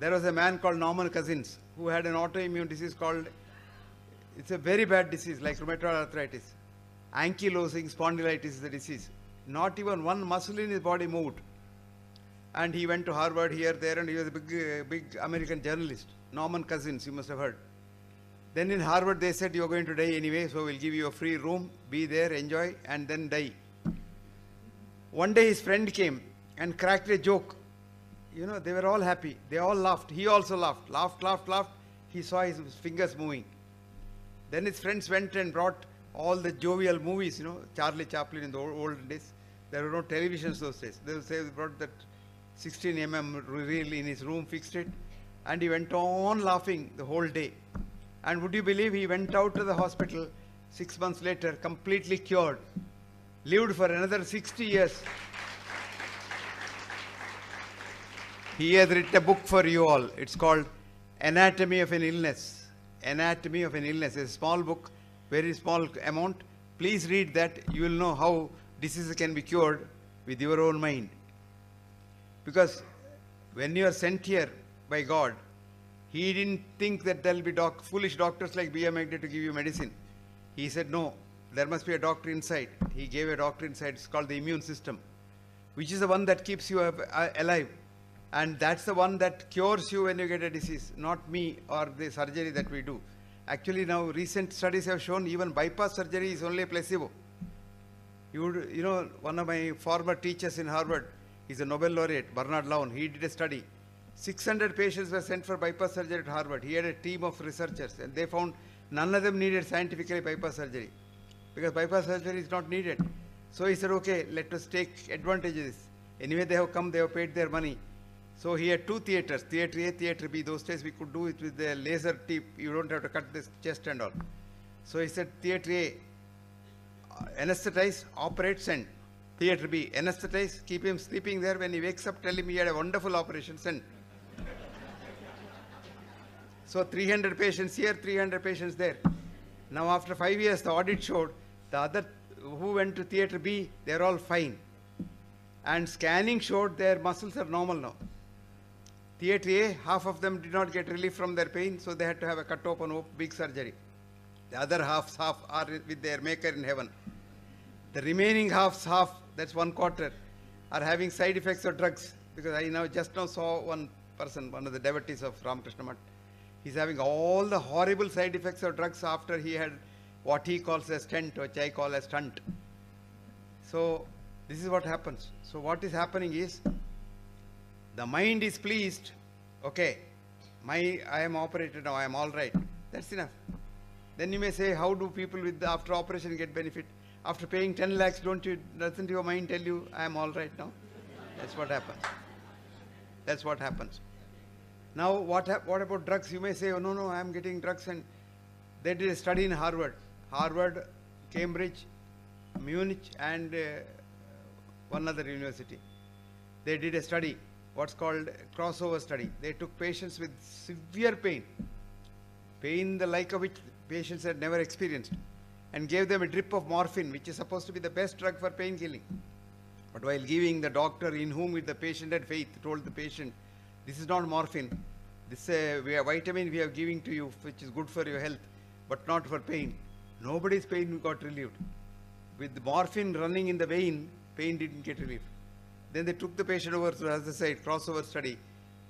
there was a man called Norman Cousins who had an autoimmune disease called, it's a very bad disease like rheumatoid arthritis. Ankylosing spondylitis is the disease. Not even one muscle in his body moved. And he went to Harvard here, there, and he was a big, uh, big American journalist. Norman Cousins, you must have heard. Then in Harvard, they said, you're going to die anyway, so we'll give you a free room, be there, enjoy, and then die. One day his friend came and cracked a joke you know, they were all happy. They all laughed. He also laughed, laughed, laughed, laughed. He saw his fingers moving. Then his friends went and brought all the jovial movies, you know, Charlie Chaplin in the old days. There were no televisions those days. They, they brought that 16 mm reel in his room, fixed it, and he went on laughing the whole day. And would you believe he went out to the hospital six months later, completely cured, lived for another 60 years. He has written a book for you all. It's called Anatomy of an Illness. Anatomy of an Illness. It's a small book, very small amount. Please read that. You will know how diseases can be cured with your own mind. Because when you are sent here by God, He didn't think that there'll be doc foolish doctors like B.M. Magnet to give you medicine. He said, no, there must be a doctor inside. He gave a doctor inside. It's called the immune system, which is the one that keeps you alive and that's the one that cures you when you get a disease, not me or the surgery that we do. Actually, now recent studies have shown even bypass surgery is only a placebo. You, would, you know, one of my former teachers in Harvard is a Nobel laureate, Bernard Lawn. He did a study. 600 patients were sent for bypass surgery at Harvard. He had a team of researchers, and they found none of them needed scientifically bypass surgery because bypass surgery is not needed. So he said, okay, let us take advantage of this. Anyway, they have come, they have paid their money so he had two theaters, theater A, theater B. Those days we could do it with the laser tip. You don't have to cut the chest and all. So he said theater A, uh, anesthetize, operate, send. Theater B, anesthetize, keep him sleeping there. When he wakes up, tell him he had a wonderful operation, send. so 300 patients here, 300 patients there. Now after five years, the audit showed the other who went to theater B, they're all fine. And scanning showed their muscles are normal now theatre A, half of them did not get relief from their pain, so they had to have a cut open big surgery. The other halves half are with their maker in heaven. The remaining halves half, that's one quarter, are having side effects of drugs. Because I now just now saw one person, one of the devotees of Ramakrishna He's having all the horrible side effects of drugs after he had what he calls a stent, which I call a stunt. So this is what happens. So what is happening is the mind is pleased, okay, my I am operated now, I am all right. That's enough. Then you may say, how do people with after operation get benefit? After paying 10 lakhs, don't you doesn't your mind tell you I am all right now? That's what happens. That's what happens. Now, what what about drugs? You may say, oh no no, I am getting drugs, and they did a study in Harvard, Harvard, Cambridge, Munich, and uh, one other university. They did a study what's called crossover study. They took patients with severe pain, pain the like of which patients had never experienced, and gave them a drip of morphine, which is supposed to be the best drug for pain killing. But while giving, the doctor in whom the patient had faith told the patient, this is not morphine. This uh, we vitamin we are giving to you, which is good for your health, but not for pain. Nobody's pain got relieved. With morphine running in the vein, pain didn't get relieved. Then they took the patient over to the other crossover study.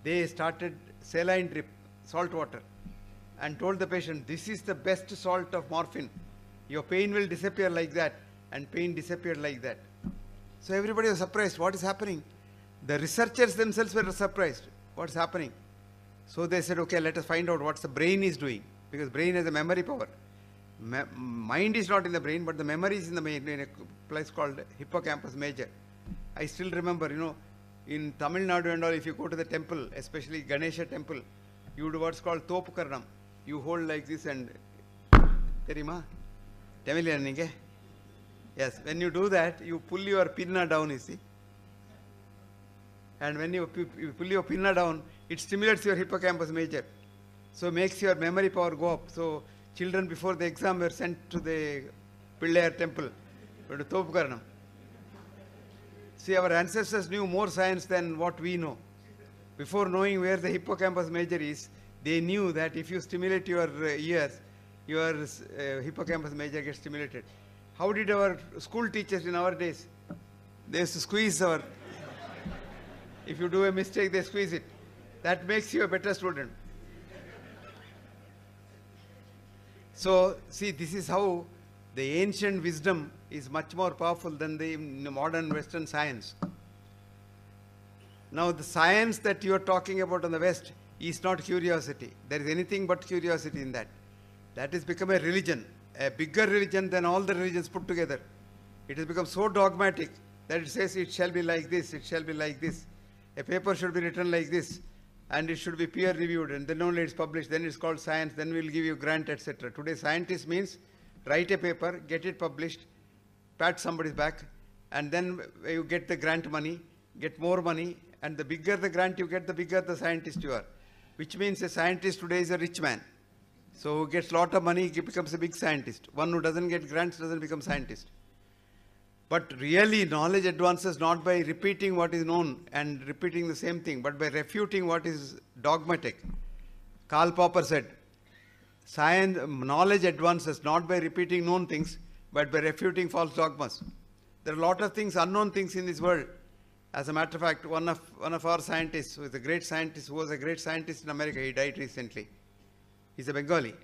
They started saline drip, salt water, and told the patient, this is the best salt of morphine. Your pain will disappear like that, and pain disappeared like that. So everybody was surprised, what is happening? The researchers themselves were surprised, what's happening? So they said, okay, let us find out what the brain is doing, because brain has a memory power. Me mind is not in the brain, but the memory is in the brain, in a place called hippocampus major. I still remember, you know, in Tamil Nadu and all, if you go to the temple, especially Ganesha temple, you would what's called Topukarnam. You hold like this and... Terima? Tamil learning, Yes, when you do that, you pull your pinna down, you see. And when you, you pull your pinna down, it stimulates your hippocampus major. So makes your memory power go up. So children before the exam were sent to the Pillayar temple, to Topukarnam. See, our ancestors knew more science than what we know. Before knowing where the hippocampus major is, they knew that if you stimulate your uh, ears, your uh, hippocampus major gets stimulated. How did our school teachers in our days? They used to squeeze our. if you do a mistake, they squeeze it. That makes you a better student. So, see, this is how the ancient wisdom is much more powerful than the modern Western science. Now, the science that you are talking about in the West is not curiosity. There is anything but curiosity in that. That has become a religion, a bigger religion than all the religions put together. It has become so dogmatic that it says it shall be like this, it shall be like this. A paper should be written like this, and it should be peer reviewed, and then only it's published, then it's called science, then we'll give you grant, etc. Today, scientist means write a paper, get it published, pat somebody's back, and then you get the grant money, get more money, and the bigger the grant you get, the bigger the scientist you are. Which means a scientist today is a rich man. So who gets lot of money he becomes a big scientist. One who doesn't get grants doesn't become scientist. But really knowledge advances not by repeating what is known and repeating the same thing, but by refuting what is dogmatic. Karl Popper said, science knowledge advances not by repeating known things, but by refuting false dogmas. There are a lot of things, unknown things in this world. As a matter of fact, one of, one of our scientists, who is a great scientist, who was a great scientist in America, he died recently. He's a Bengali.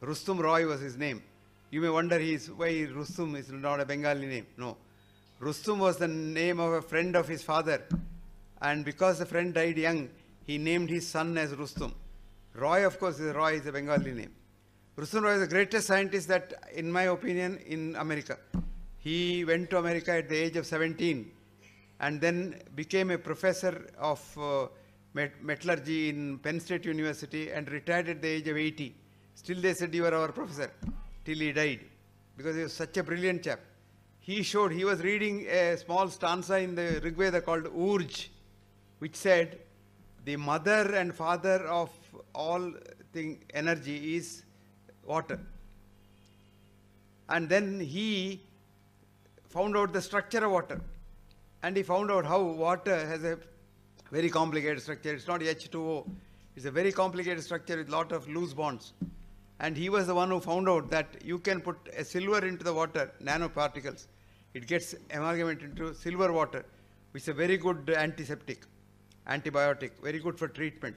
Rustum Roy was his name. You may wonder why Rustum is not a Bengali name. No. Rustum was the name of a friend of his father. And because the friend died young, he named his son as Rustum. Roy, of course, is Roy is a Bengali name. Rusunro is the greatest scientist that, in my opinion, in America. He went to America at the age of 17 and then became a professor of uh, met metallurgy in Penn State University and retired at the age of 80. Still they said, you were our professor, till he died, because he was such a brilliant chap. He showed, he was reading a small stanza in the Rig Veda called Urj, which said, the mother and father of all thing energy is water. And then he found out the structure of water. And he found out how water has a very complicated structure. It's not H2O. It's a very complicated structure with lot of loose bonds. And he was the one who found out that you can put a silver into the water, nanoparticles. It gets amalgamated into silver water, which is a very good antiseptic, antibiotic, very good for treatment.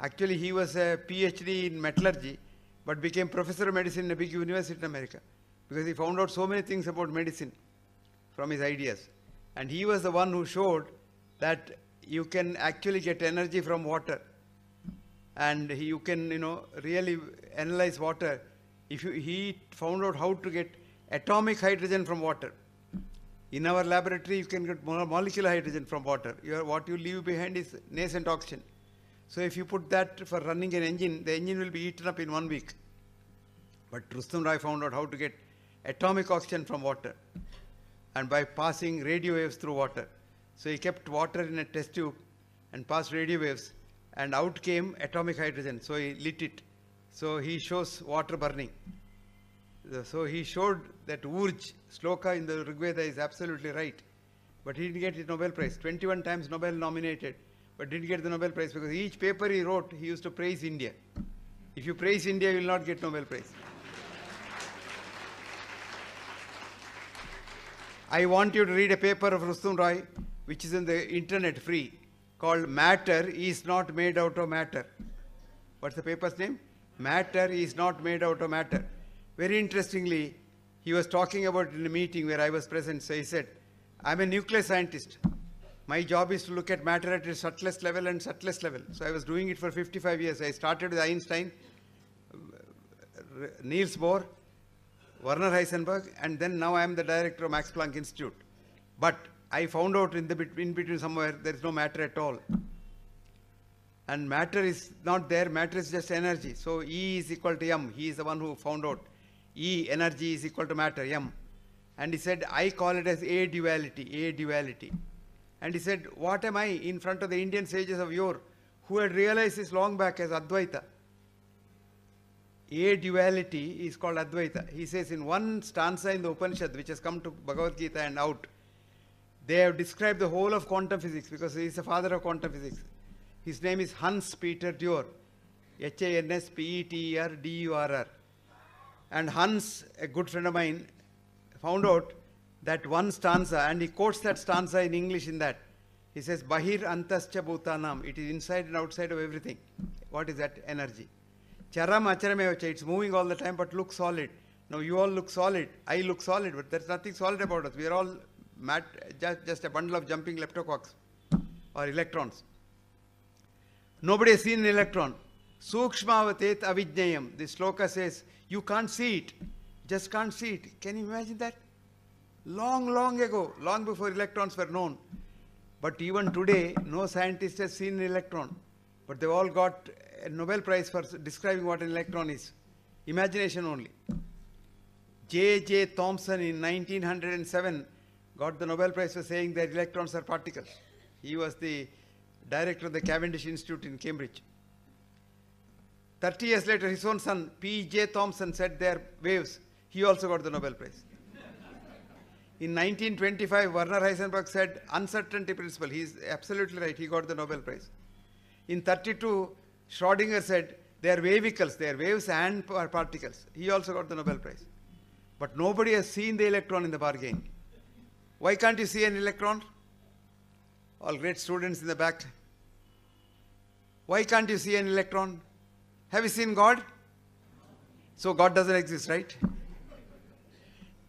Actually, he was a PhD in metallurgy but became professor of medicine in a big university in America because he found out so many things about medicine from his ideas. And he was the one who showed that you can actually get energy from water and you can, you know, really analyze water. If you, he found out how to get atomic hydrogen from water. In our laboratory, you can get molecular hydrogen from water. Your, what you leave behind is nascent oxygen. So if you put that for running an engine, the engine will be eaten up in one week. But Rustam Rai found out how to get atomic oxygen from water and by passing radio waves through water. So he kept water in a test tube and passed radio waves and out came atomic hydrogen. So he lit it. So he shows water burning. So he showed that Urj, sloka in the Rigveda is absolutely right. But he didn't get his Nobel Prize. 21 times Nobel nominated but didn't get the Nobel Prize because each paper he wrote, he used to praise India. If you praise India, you will not get Nobel Prize. I want you to read a paper of Rustum Roy, which is in the internet free, called Matter is Not Made Out of Matter. What's the paper's name? Matter is Not Made Out of Matter. Very interestingly, he was talking about in a meeting where I was present, so he said, I'm a nuclear scientist. My job is to look at matter at its subtlest level and subtlest level. So I was doing it for 55 years. I started with Einstein, Niels Bohr, Werner Heisenberg, and then now I am the director of Max Planck Institute. But I found out in the in between somewhere there is no matter at all. And matter is not there, matter is just energy. So E is equal to M. He is the one who found out E, energy is equal to matter, M. And he said, I call it as A duality, A duality. And he said, What am I in front of the Indian sages of yore who had realized this long back as Advaita? A duality is called Advaita. He says in one stanza in the Upanishad, which has come to Bhagavad Gita and out, they have described the whole of quantum physics because he is the father of quantum physics. His name is Hans Peter Durer, H A N S P E T E R D U R R. And Hans, a good friend of mine, found out that one stanza, and he quotes that stanza in English in that. He says, Bahir antascha bhutanam. It is inside and outside of everything. What is that energy? Charam It's moving all the time, but look solid. Now you all look solid. I look solid, but there's nothing solid about us. We are all mat, just, just a bundle of jumping leptococcus or electrons. Nobody has seen an electron. Sukshmavatet avijnayam. This sloka says, you can't see it. Just can't see it. Can you imagine that? long, long ago, long before electrons were known. But even today, no scientist has seen an electron. But they've all got a Nobel Prize for describing what an electron is. Imagination only. J.J. Thomson in 1907 got the Nobel Prize for saying that electrons are particles. He was the director of the Cavendish Institute in Cambridge. 30 years later, his own son, P.J. Thomson, said they are waves. He also got the Nobel Prize. In 1925, Werner Heisenberg said uncertainty principle. He is absolutely right. He got the Nobel Prize. In 32, Schrodinger said they are vehicles, they are waves and particles. He also got the Nobel Prize. But nobody has seen the electron in the bargain. Why can't you see an electron? All great students in the back. Why can't you see an electron? Have you seen God? So God doesn't exist, right?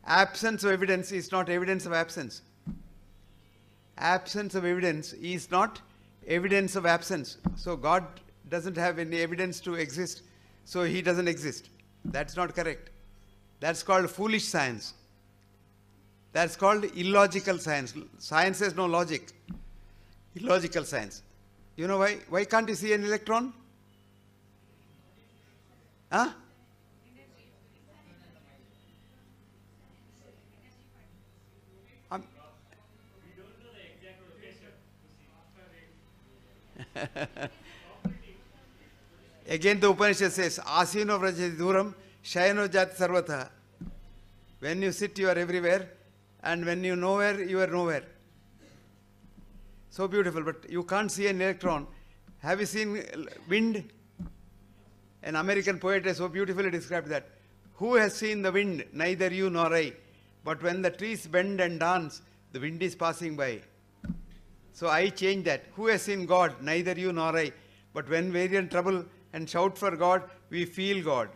absence of evidence is not evidence of absence. Absence of evidence is not evidence of absence. So God doesn't have any evidence to exist, so he doesn't exist. That's not correct. That's called foolish science. That's called illogical science. Science has no logic. Illogical science. You know why? Why can't you see an electron? Huh? Again, the Upanishad says, Asino Vrajati Dhuram, Shayano Jat Sarvata. When you sit, you are everywhere, and when you nowhere, you are nowhere. So beautiful, but you can't see an electron. Have you seen wind? An American poet has so beautifully described that. Who has seen the wind? Neither you nor I. But when the trees bend and dance, the wind is passing by. So I change that. Who has seen God? Neither you nor I. But when we are in trouble and shout for God, we feel God.